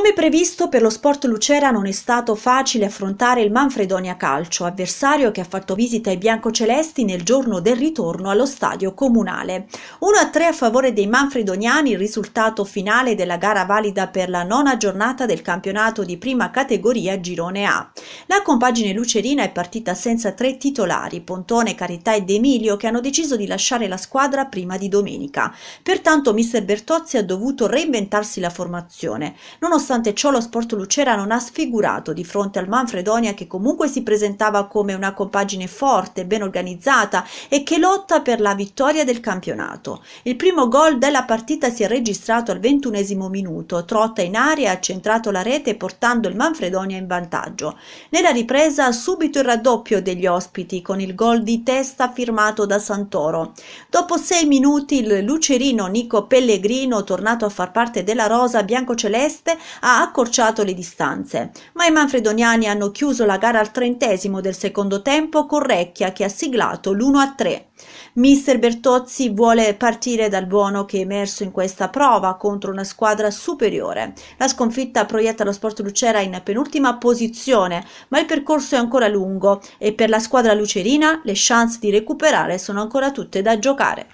Come previsto per lo Sport Lucera non è stato facile affrontare il Manfredonia Calcio, avversario che ha fatto visita ai biancocelesti nel giorno del ritorno allo stadio comunale. 1-3 a favore dei manfredoniani, il risultato finale della gara valida per la nona giornata del campionato di prima categoria Girone A. La compagine lucerina è partita senza tre titolari, Pontone, Carità ed Emilio, che hanno deciso di lasciare la squadra prima di domenica. Pertanto mister Bertozzi ha dovuto reinventarsi la formazione. Nonostante ciò lo Sport Lucera non ha sfigurato di fronte al Manfredonia che comunque si presentava come una compagine forte, ben organizzata e che lotta per la vittoria del campionato. Il primo gol della partita si è registrato al ventunesimo minuto. Trotta in aria ha centrato la rete portando il Manfredonia in vantaggio. Nel nella ripresa subito il raddoppio degli ospiti con il gol di testa firmato da Santoro. Dopo sei minuti il lucerino Nico Pellegrino, tornato a far parte della rosa biancoceleste, ha accorciato le distanze. Ma i manfredoniani hanno chiuso la gara al trentesimo del secondo tempo con Recchia che ha siglato l'1-3. Mister Bertozzi vuole partire dal buono che è emerso in questa prova contro una squadra superiore. La sconfitta proietta lo Sport Lucera in penultima posizione, ma il percorso è ancora lungo e per la squadra lucerina le chance di recuperare sono ancora tutte da giocare.